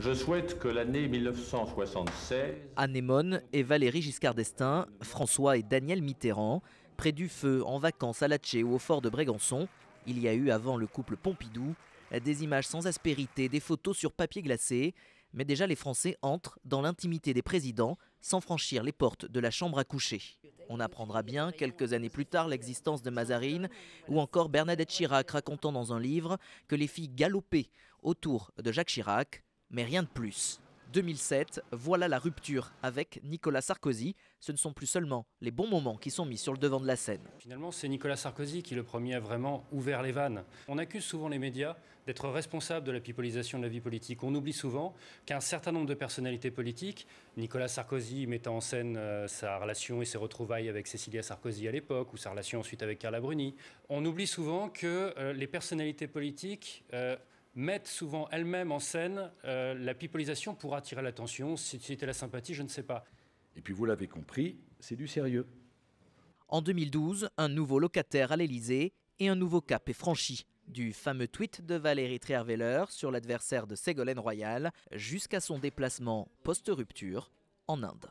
Je souhaite que l'année 1976... Anémone et Valérie Giscard d'Estaing, François et Daniel Mitterrand, près du feu, en vacances à Latché ou au fort de Brégançon, il y a eu avant le couple Pompidou des images sans aspérité, des photos sur papier glacé, mais déjà les Français entrent dans l'intimité des présidents sans franchir les portes de la chambre à coucher. On apprendra bien quelques années plus tard l'existence de Mazarine ou encore Bernadette Chirac racontant dans un livre que les filles galopaient autour de Jacques Chirac mais rien de plus. 2007, voilà la rupture avec Nicolas Sarkozy. Ce ne sont plus seulement les bons moments qui sont mis sur le devant de la scène. Finalement, c'est Nicolas Sarkozy qui, le premier, a vraiment ouvert les vannes. On accuse souvent les médias d'être responsables de la pipolisation de la vie politique. On oublie souvent qu'un certain nombre de personnalités politiques, Nicolas Sarkozy mettant en scène euh, sa relation et ses retrouvailles avec Cécilia Sarkozy à l'époque, ou sa relation ensuite avec Carla Bruni, on oublie souvent que euh, les personnalités politiques... Euh, mettent souvent elles-mêmes en scène euh, la pipolisation pour attirer l'attention, c'était la sympathie, je ne sais pas. Et puis vous l'avez compris, c'est du sérieux. En 2012, un nouveau locataire à l'Elysée et un nouveau cap est franchi. Du fameux tweet de Valérie Trierweiler sur l'adversaire de Ségolène Royal jusqu'à son déplacement post-rupture en Inde.